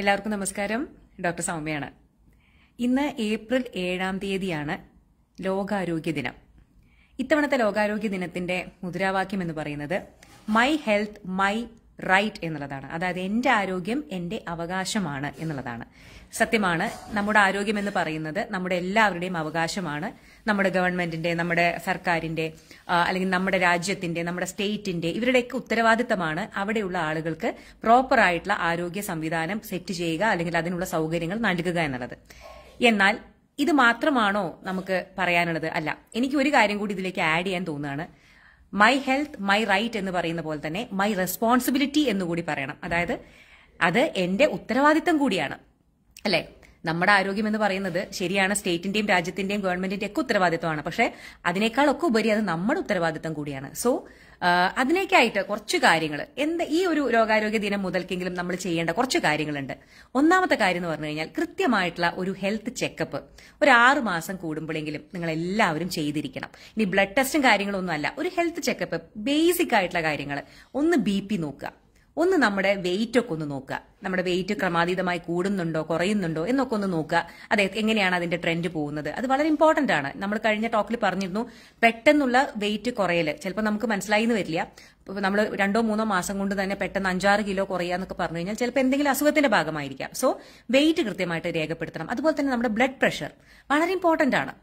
എല്ലാവർക്കും നമസ്കാരം ഡോക്ടർ സൗമ്യയാണ് ഇന്ന് ഏപ്രിൽ ഏഴാം തീയതിയാണ് ലോകാരോഗ്യ ദിനം ഇത്തവണത്തെ ലോകാരോഗ്യ ദിനത്തിന്റെ മുദ്രാവാക്യം എന്ന് പറയുന്നത് മൈ ഹെൽത്ത് മൈ റൈറ്റ് എന്നുള്ളതാണ് അതായത് എൻ്റെ ആരോഗ്യം എൻ്റെ അവകാശമാണ് എന്നുള്ളതാണ് സത്യമാണ് നമ്മുടെ ആരോഗ്യം എന്ന് പറയുന്നത് നമ്മുടെ എല്ലാവരുടെയും അവകാശമാണ് നമ്മുടെ ഗവൺമെന്റിന്റെ നമ്മുടെ സർക്കാരിന്റെ അല്ലെങ്കിൽ നമ്മുടെ രാജ്യത്തിന്റെ നമ്മുടെ സ്റ്റേറ്റിന്റെ ഇവരുടെയൊക്കെ ഉത്തരവാദിത്തമാണ് അവിടെയുള്ള ആളുകൾക്ക് പ്രോപ്പർ ആയിട്ടുള്ള ആരോഗ്യ സംവിധാനം സെറ്റ് ചെയ്യുക അല്ലെങ്കിൽ അതിനുള്ള സൗകര്യങ്ങൾ നൽകുക എന്നുള്ളത് എന്നാൽ ഇത് മാത്രമാണോ നമുക്ക് പറയാനുള്ളത് അല്ല എനിക്ക് ഒരു കാര്യം കൂടി ഇതിലേക്ക് ആഡ് ചെയ്യാൻ തോന്നുകയാണ് മൈ ഹെൽത്ത് മൈ റൈറ്റ് എന്ന് പറയുന്ന പോലെ തന്നെ മൈ റെസ്പോൺസിബിലിറ്റി എന്നുകൂടി പറയണം അതായത് അത് എന്റെ ഉത്തരവാദിത്തം കൂടിയാണ് അല്ലേ നമ്മുടെ ആരോഗ്യം എന്ന് പറയുന്നത് ശരിയാണ് സ്റ്റേറ്റിന്റെയും രാജ്യത്തിന്റെയും ഗവൺമെന്റിന്റെയും ഒക്കെ ഉത്തരവാദിത്തമാണ് പക്ഷെ അതിനേക്കാളൊക്കെ ഉപരി അത് നമ്മുടെ ഉത്തരവാദിത്തം കൂടിയാണ് സോ അതിലേക്കായിട്ട് കുറച്ച് കാര്യങ്ങൾ എന്ത് ഈ ഒരു രോഗാരോഗ്യ ദിനം മുതൽക്കെങ്കിലും നമ്മൾ ചെയ്യേണ്ട കുറച്ച് കാര്യങ്ങളുണ്ട് ഒന്നാമത്തെ കാര്യം എന്ന് പറഞ്ഞു കഴിഞ്ഞാൽ കൃത്യമായിട്ടുള്ള ഒരു ഹെൽത്ത് ചെക്കപ്പ് ഒരു ആറ് മാസം കൂടുമ്പോഴെങ്കിലും നിങ്ങൾ എല്ലാവരും ചെയ്തിരിക്കണം ഇനി ബ്ലഡ് ടെസ്റ്റും കാര്യങ്ങളൊന്നും അല്ല ഒരു ഹെൽത്ത് ചെക്കപ്പ് ബേസിക് ആയിട്ടുള്ള കാര്യങ്ങൾ ഒന്ന് ബി പി നോക്കുക ഒന്ന് നമ്മുടെ വെയിറ്റ് ഒക്കെ ഒന്ന് നോക്കുക നമ്മുടെ വെയിറ്റ് ക്രമാതീതമായി കൂടുന്നുണ്ടോ കുറയുന്നുണ്ടോ എന്നൊക്കെ ഒന്ന് നോക്കുക അതെ എങ്ങനെയാണ് അതിന്റെ ട്രെൻഡ് പോകുന്നത് അത് വളരെ ഇമ്പോർട്ടന്റ് ആണ് നമ്മൾ കഴിഞ്ഞ ടോക്കിൽ പറഞ്ഞിരുന്നു പെട്ടെന്നുള്ള വെയിറ്റ് കുറയൽ ചിലപ്പോൾ നമുക്ക് മനസ്സിലായി എന്ന് വരില്ല നമ്മൾ രണ്ടോ മൂന്നോ മാസം കൊണ്ട് തന്നെ പെട്ടെന്ന് അഞ്ചാറ് കിലോ കുറയാന്നൊക്കെ പറഞ്ഞു കഴിഞ്ഞാൽ ചിലപ്പോൾ എന്തെങ്കിലും അസുഖത്തിന്റെ ഭാഗമായിരിക്കാം സോ വെയിറ്റ് കൃത്യമായിട്ട് രേഖപ്പെടുത്തണം അതുപോലെ തന്നെ നമ്മുടെ ബ്ലഡ് പ്രഷർ വളരെ ഇമ്പോർട്ടന്റ് ആണ്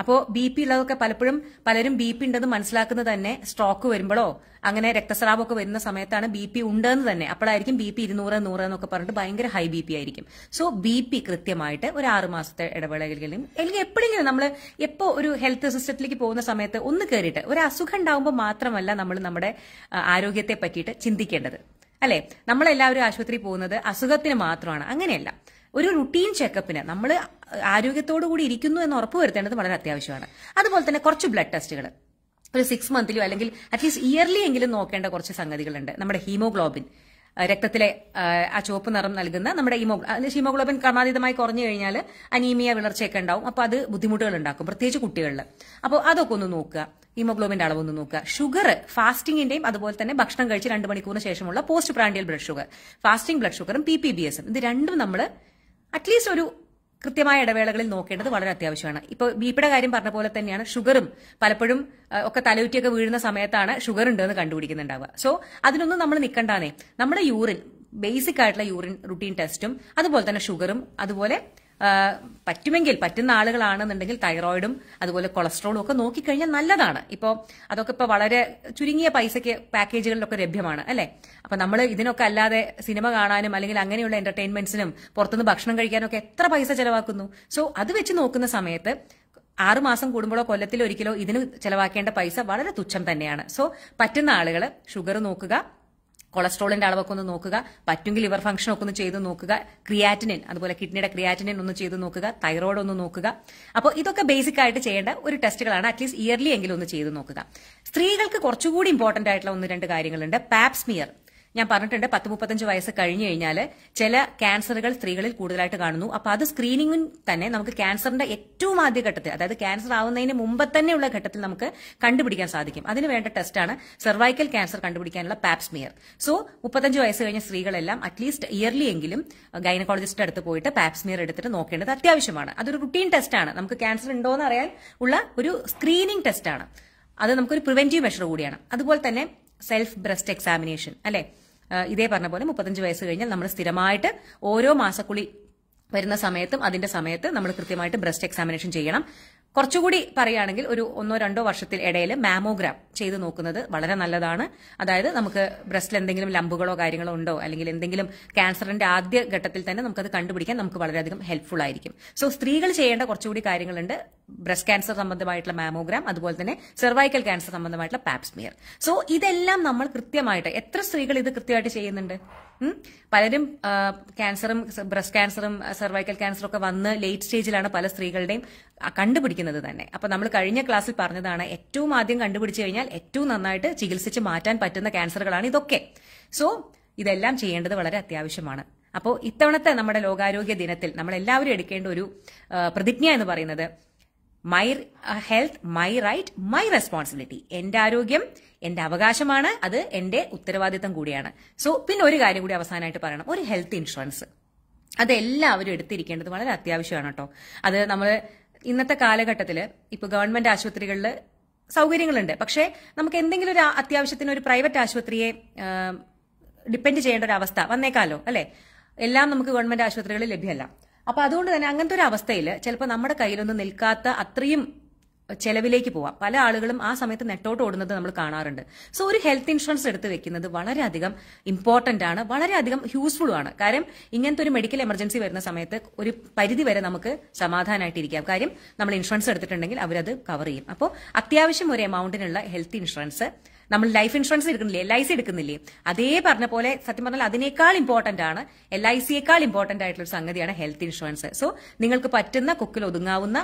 അപ്പോ ബി പി ഉള്ളതൊക്കെ പലപ്പോഴും പലരും ബി പി ഉണ്ടെന്ന് മനസ്സിലാക്കുന്നത് തന്നെ സ്ട്രോക്ക് വരുമ്പോഴോ അങ്ങനെ രക്തസ്രാവമൊക്കെ വരുന്ന സമയത്താണ് ബി പി ഉണ്ടെന്ന് തന്നെ അപ്പോഴായിരിക്കും ബി പി ഇരുന്നൂറ് നൂറ് എന്നൊക്കെ പറഞ്ഞിട്ട് ഭയങ്കര ഹൈ ബി പി ആയിരിക്കും സോ ബി പി കൃത്യമായിട്ട് ഒരു ആറ് മാസത്തെ ഇടവേളകളിലും അല്ലെങ്കിൽ എപ്പോഴെങ്കിലും നമ്മൾ എപ്പോ ഒരു ഹെൽത്ത് സിസ്റ്റത്തിലേക്ക് പോകുന്ന സമയത്ത് ഒന്ന് കയറിയിട്ട് ഒരു അസുഖം ഉണ്ടാവുമ്പോൾ മാത്രമല്ല നമ്മൾ നമ്മുടെ ആരോഗ്യത്തെ പറ്റിയിട്ട് ചിന്തിക്കേണ്ടത് അല്ലെ നമ്മളെല്ലാവരും ആശുപത്രി പോകുന്നത് അസുഖത്തിന് മാത്രമാണ് അങ്ങനെയല്ല ഒരു റുട്ടീൻ ചെക്കപ്പിന് നമ്മൾ ആരോഗ്യത്തോടു കൂടി ഇരിക്കുന്നു എന്ന് വരുത്തേണ്ടത് വളരെ അത്യാവശ്യമാണ് അതുപോലെ തന്നെ കുറച്ച് ബ്ലഡ് ടെസ്റ്റുകൾ ഒരു സിക്സ് മന്ത്ലിയോ അല്ലെങ്കിൽ അറ്റ്ലീസ്റ്റ് ഇയർലി എങ്കിലും നോക്കേണ്ട കുറച്ച് സംഗതികളുണ്ട് നമ്മുടെ ഹീമോഗ്ലോബിൻ രക്തത്തിലെ ആ ചുവപ്പ് നിറം നൽകുന്ന നമ്മുടെ ഹീമോ ഹീമോഗ്ലോബിൻ ക്രമാതീതമായി കുറഞ്ഞു കഴിഞ്ഞാൽ അനീമിയ വിളർച്ചയൊക്കെ ഉണ്ടാവും അപ്പോൾ അത് ബുദ്ധിമുട്ടുകൾ ഉണ്ടാക്കും പ്രത്യേകിച്ച് കുട്ടികളിൽ അപ്പോൾ അതൊക്കെ ഒന്ന് നോക്കുക ഹീമോഗ്ലോബിന്റെ അളവൊന്ന് നോക്കുക ഷുഗർ ഫാസ്റ്റിംഗിന്റെയും അതുപോലെ തന്നെ ഭക്ഷണം കഴിച്ച് രണ്ട് മണിക്കൂറിന് ശേഷമുള്ള post prandial blood sugar fasting blood ഷുഗറും പി പി ബി എസും ഇത് രണ്ടും നമ്മൾ അറ്റ്ലീസ്റ്റ് ഒരു കൃത്യമായ ഇടവേളകളിൽ നോക്കേണ്ടത് വളരെ അത്യാവശ്യമാണ് ഇപ്പോൾ ബിപിയുടെ കാര്യം പറഞ്ഞ പോലെ തന്നെയാണ് ഷുഗറും പലപ്പോഴും ഒക്കെ തലയുറ്റിയൊക്കെ വീഴുന്ന സമയത്താണ് ഷുഗർ ഉണ്ടെന്ന് കണ്ടുപിടിക്കുന്നുണ്ടാവുക സോ അതിനൊന്നും നമ്മൾ നിൽക്കണ്ടാന്നേ നമ്മുടെ യൂറിൻ ബേസിക് ആയിട്ടുള്ള യൂറിൻ റുട്ടീൻ ടെസ്റ്റും അതുപോലെ തന്നെ ഷുഗറും അതുപോലെ പറ്റുമെങ്കിൽ പറ്റുന്ന ആളുകളാണെന്നുണ്ടെങ്കിൽ തൈറോയിഡും അതുപോലെ കൊളസ്ട്രോളും ഒക്കെ നോക്കിക്കഴിഞ്ഞാൽ നല്ലതാണ് ഇപ്പോൾ അതൊക്കെ ഇപ്പോൾ വളരെ ചുരുങ്ങിയ പൈസയ്ക്ക് പാക്കേജുകളിലൊക്കെ ലഭ്യമാണ് അല്ലേ അപ്പൊ നമ്മൾ ഇതിനൊക്കെ അല്ലാതെ സിനിമ കാണാനും അല്ലെങ്കിൽ അങ്ങനെയുള്ള എന്റർടൈൻമെന്റ്സിനും പുറത്തുനിന്ന് ഭക്ഷണം ഒക്കെ എത്ര പൈസ ചെലവാക്കുന്നു സോ അത് വെച്ച് നോക്കുന്ന സമയത്ത് ആറുമാസം കൂടുമ്പോഴോ കൊല്ലത്തിലൊരിക്കലോ ഇതിന് ചെലവാക്കേണ്ട പൈസ വളരെ തുച്ഛം തന്നെയാണ് സോ പറ്റുന്ന ആളുകൾ ഷുഗർ നോക്കുക കൊളസ്ട്രോളിന്റെ അളവൊക്കെ ഒന്ന് നോക്കുക പറ്റുമെങ്കിൽ ലിവർ ഫംഗ്ഷൻ ഒക്കെ ഒന്ന് ചെയ്ത് നോക്കുക ക്രിയാറ്റിനിൻ അതുപോലെ കിഡ്നിയുടെ ക്രിയാറ്റിനിൻ ഒന്ന് ചെയ്ത് നോക്കുക തൈറോയ്ഡ് ഒന്ന് നോക്കുക അപ്പോൾ ഇതൊക്കെ ബേസിക് ആയിട്ട് ചെയ്യേണ്ട ഒരു ടെസ്റ്റുകളാണ് അറ്റ്ലീസ്റ്റ് ഇയർലി എങ്കിലും ഒന്ന് ചെയ്ത് നോക്കുക സ്ത്രീകൾക്ക് കുറച്ചുകൂടി ഇമ്പോർട്ടന്റ് ആയിട്ടുള്ള ഒന്ന് രണ്ട് കാര്യങ്ങളുണ്ട് പാപ്സ്മിയർ ഞാൻ പറഞ്ഞിട്ടുണ്ട് പത്ത് മുപ്പത്തഞ്ച് വയസ്സ് കഴിഞ്ഞു കഴിഞ്ഞാൽ ചില ക്യാൻസറുകൾ സ്ത്രീകളിൽ കൂടുതലായിട്ട് കാണുന്നു അപ്പോൾ അത് സ്ക്രീനിങ്ങും തന്നെ നമുക്ക് ക്യാൻസറിന്റെ ഏറ്റവും ആദ്യ ഘട്ടത്തിൽ അതായത് ക്യാൻസർ ആവുന്നതിന് മുമ്പ് തന്നെയുള്ള ഘട്ടത്തിൽ നമുക്ക് കണ്ടുപിടിക്കാൻ സാധിക്കും അതിന് വേണ്ട ടെസ്റ്റാണ് സെർവൈക്കൽ ക്യാൻസർ കണ്ടുപിടിക്കാനുള്ള പാപ്സ്മിയർ സോ മുപ്പത്തഞ്ച് വയസ്സ് കഴിഞ്ഞ സ്ത്രീകളെല്ലാം അറ്റ്ലീസ്റ്റ് ഇയർലി എങ്കിലും ഗൈനക്കോളജിസ്റ്റിന്റെ അടുത്ത് പോയിട്ട് പാപ്സ്മിയർ എടുത്തിട്ട് നോക്കേണ്ടത് അത്യാവശ്യമാണ് അതൊരു റുട്ടീൻ ടെസ്റ്റാണ് നമുക്ക് ക്യാൻസർ ഉണ്ടോ എന്ന് അറിയാൻ ഉള്ള ഒരു സ്ക്രീനിങ് ടെസ്റ്റാണ് അത് നമുക്കൊരു പ്രിവെന്റീവ് മെഷർ കൂടിയാണ് അതുപോലെ തന്നെ സെൽഫ് ബ്രസ്റ്റ് എക്സാമിനേഷൻ അല്ലെ ഇതേ പറഞ്ഞ പോലെ മുപ്പത്തഞ്ച് വയസ്സ് കഴിഞ്ഞാൽ നമ്മൾ സ്ഥിരമായിട്ട് ഓരോ മാസക്കുളി വരുന്ന സമയത്തും അതിന്റെ സമയത്ത് നമ്മൾ കൃത്യമായിട്ട് ബ്രസ്റ്റ് എക്സാമിനേഷൻ ചെയ്യണം കുറച്ചുകൂടി പറയുകയാണെങ്കിൽ ഒരു ഒന്നോ രണ്ടോ വർഷത്തിൽ ഇടയിൽ മാമോഗ്രാം ചെയ്ത് നോക്കുന്നത് വളരെ നല്ലതാണ് അതായത് നമുക്ക് ബ്രസ്റ്റിൽ എന്തെങ്കിലും ലംബുകളോ കാര്യങ്ങളോ ഉണ്ടോ അല്ലെങ്കിൽ എന്തെങ്കിലും ക്യാൻസറിന്റെ ആദ്യ ഘട്ടത്തിൽ തന്നെ നമുക്കത് കണ്ടുപിടിക്കാൻ നമുക്ക് വളരെയധികം ഹെൽപ്ഫുൾ ആയിരിക്കും സോ സ്ത്രീകൾ ചെയ്യേണ്ട കുറച്ചുകൂടി കാര്യങ്ങളുണ്ട് ബ്രസ്റ്റ് ക്യാൻസർ സംബന്ധമായിട്ടുള്ള മാമോഗ്രാം അതുപോലെ തന്നെ സെർവൈക്കൽ ക്യാൻസർ സംബന്ധമായിട്ടുള്ള പാപ്സ്മിയർ സോ ഇതെല്ലാം നമ്മൾ കൃത്യമായിട്ട് എത്ര സ്ത്രീകൾ ഇത് കൃത്യമായിട്ട് ചെയ്യുന്നുണ്ട് പലരും ക്യാൻസറും ബ്രസ്റ്റ് ക്യാൻസറും സെർവൈക്കൽ ക്യാൻസറും ഒക്കെ വന്ന് ലേറ്റ് സ്റ്റേജിലാണ് പല സ്ത്രീകളുടെയും കണ്ടുപിടിക്കുന്നത് തന്നെ അപ്പൊ നമ്മൾ കഴിഞ്ഞ ക്ലാസ്സിൽ പറഞ്ഞതാണ് ഏറ്റവും ആദ്യം കണ്ടുപിടിച്ചു കഴിഞ്ഞാൽ ഏറ്റവും നന്നായിട്ട് ചികിത്സിച്ച് മാറ്റാൻ പറ്റുന്ന ക്യാൻസറുകളാണ് ഇതൊക്കെ സോ ഇതെല്ലാം ചെയ്യേണ്ടത് വളരെ അത്യാവശ്യമാണ് അപ്പോൾ ഇത്തവണത്തെ നമ്മുടെ ലോകാരോഗ്യ ദിനത്തിൽ നമ്മൾ എല്ലാവരും എടുക്കേണ്ട ഒരു പ്രതിജ്ഞ എന്ന് പറയുന്നത് my health my right my responsibility എന്റെ ആരോഗ്യം എന്റെ അവകാശമാണ് അത് എന്റെ ഉത്തരവാദിത്തം കൂടിയാണ് സോ പിന്നെ ഒരു കാര്യം കൂടി അവസാനമായിട്ട് പറയണം ഒരു ഹെൽത്ത് ഇൻഷുറൻസ് അത് എല്ലാവരും എടുത്തിരിക്കേണ്ടത് വളരെ അത്യാവശ്യമാണ് കേട്ടോ അത് നമ്മൾ ഇന്നത്തെ കാലഘട്ടത്തിൽ ഇപ്പോൾ ഗവൺമെന്റ് ആശുപത്രികളിൽ സൗകര്യങ്ങളുണ്ട് പക്ഷേ നമുക്ക് എന്തെങ്കിലും ഒരു അത്യാവശ്യത്തിന് ഒരു പ്രൈവറ്റ് ആശുപത്രിയെ ഡിപ്പെൻഡ് ചെയ്യേണ്ട ഒരു അവസ്ഥ വന്നേക്കാലോ അല്ലേ എല്ലാം നമുക്ക് ഗവൺമെന്റ് ആശുപത്രികളിൽ ലഭ്യമല്ല അപ്പോൾ അതുകൊണ്ട് തന്നെ അങ്ങനത്തെ ഒരു അവസ്ഥയിൽ ചിലപ്പോൾ നമ്മുടെ കയ്യിലൊന്നും നിൽക്കാത്ത അത്രയും ചെലവിലേക്ക് പോവാം പല ആളുകളും ആ സമയത്ത് നെട്ടോട്ട് ഓടുന്നത് നമ്മൾ കാണാറുണ്ട് സോ ഒരു ഹെൽത്ത് ഇൻഷുറൻസ് എടുത്ത് വെക്കുന്നത് വളരെയധികം ഇമ്പോർട്ടന്റ് ആണ് വളരെയധികം യൂസ്ഫുൾ ആണ് കാര്യം ഇങ്ങനത്തെ ഒരു മെഡിക്കൽ എമർജൻസി വരുന്ന സമയത്ത് ഒരു പരിധി വരെ നമുക്ക് സമാധാനമായിട്ടിരിക്കാം കാര്യം നമ്മൾ ഇൻഷുറൻസ് എടുത്തിട്ടുണ്ടെങ്കിൽ അവരത് കവർ ചെയ്യും അപ്പോൾ അത്യാവശ്യം ഒരു എമൗണ്ടിനുള്ള ഹെൽത്ത് ഇൻഷുറൻസ് നമ്മൾ ലൈഫ് ഇൻഷുറൻസ് എടുക്കുന്നില്ലേ എൽ ഐ സി എടുക്കുന്നില്ലേ അതേ പറഞ്ഞ പോലെ സത്യം പറഞ്ഞാൽ അതിനേക്കാൾ ഇമ്പോർട്ടന്റ് ആണ് എൽ ഐ സിയേക്കാൾ ഇമ്പോർട്ടന്റ് ആയിട്ടുള്ള ഒരു സംഗതിയാണ് ഹെൽത്ത് ഇൻഷുറൻസ് സോ നിങ്ങൾക്ക് പറ്റുന്ന കുക്കിൽ ഒതുങ്ങാവുന്ന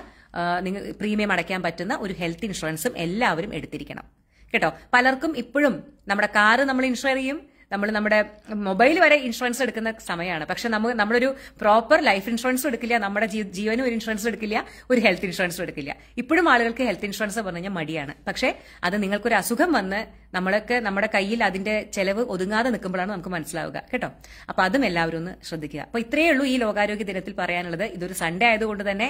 നിങ്ങൾ പ്രീമിയം അടയ്ക്കാൻ പറ്റുന്ന ഒരു ഹെൽത്ത് ഇൻഷുറൻസും എല്ലാവരും എടുത്തിരിക്കണം കേട്ടോ പലർക്കും ഇപ്പോഴും നമ്മുടെ കാറ് നമ്മൾ ഇൻഷുർ ചെയ്യും നമ്മൾ നമ്മുടെ മൊബൈൽ വരെ ഇൻഷുറൻസ് എടുക്കുന്ന സമയമാണ് പക്ഷെ നമ്മൾ നമ്മളൊരു പ്രോപ്പർ ലൈഫ് ഇൻഷുറൻസ് എടുക്കില്ല നമ്മുടെ ജീവനും ഒരു ഇൻഷുറൻസ് എടുക്കില്ല ഒരു ഹെൽത്ത് ഇൻഷുറൻസ് എടുക്കില്ല ഇപ്പോഴും ആളുകൾക്ക് ഹെൽത്ത് ഇൻഷുറൻസ് പറഞ്ഞു കഴിഞ്ഞാൽ മടിയാണ് പക്ഷേ അത് നിങ്ങൾക്കൊരു അസുഖം വന്ന് നമ്മളൊക്കെ നമ്മുടെ കയ്യിൽ അതിന്റെ ചെലവ് ഒതുങ്ങാതെ നിൽക്കുമ്പോഴാണ് നമുക്ക് മനസ്സിലാവുക കേട്ടോ അപ്പൊ അതും എല്ലാവരും ഒന്ന് ശ്രദ്ധിക്കുക അപ്പൊ ഇത്രയേ ഉള്ളൂ ഈ ലോകാരോഗ്യ ദിനത്തിൽ പറയാനുള്ളത് ഇതൊരു സൺഡേ ആയതുകൊണ്ട് തന്നെ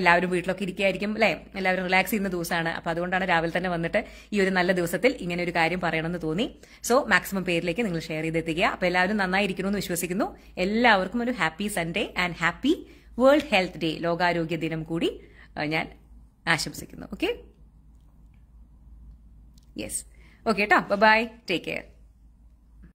എല്ലാവരും വീട്ടിലൊക്കെ ഇരിക്കുകയായിരിക്കും അല്ലെ എല്ലാവരും റിലാക്സ് ചെയ്യുന്ന ദിവസമാണ് അപ്പൊ അതുകൊണ്ടാണ് രാവിലെ തന്നെ വന്നിട്ട് ഈ ഒരു നല്ല ദിവസത്തിൽ ഇങ്ങനെ ഒരു കാര്യം പറയണമെന്ന് തോന്നി സോ മാക്സിമം പേരിലേക്ക് നിങ്ങൾ ഷെയർ ചെയ്തെത്തിക്കുക അപ്പൊ എല്ലാവരും നന്നായിരിക്കണമെന്ന് വിശ്വസിക്കുന്നു എല്ലാവർക്കും ഒരു happy Sunday and happy world health day ലോകാരോഗ്യ ദിനം കൂടി ഞാൻ ആശംസിക്കുന്നു okay yes Okay, ta. Bye bye. Take care.